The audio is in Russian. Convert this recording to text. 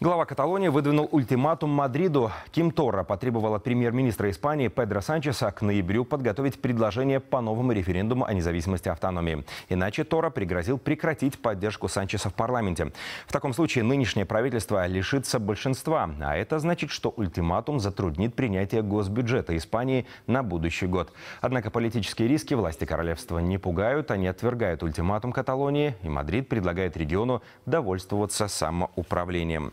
Глава Каталонии выдвинул ультиматум Мадриду. Ким Торра потребовала премьер-министра Испании Педро Санчеса к ноябрю подготовить предложение по новому референдуму о независимости автономии. Иначе Тора пригрозил прекратить поддержку Санчеса в парламенте. В таком случае нынешнее правительство лишится большинства. А это значит, что ультиматум затруднит принятие госбюджета Испании на будущий год. Однако политические риски власти королевства не пугают. Они отвергают ультиматум Каталонии. И Мадрид предлагает региону довольствоваться самоуправлением.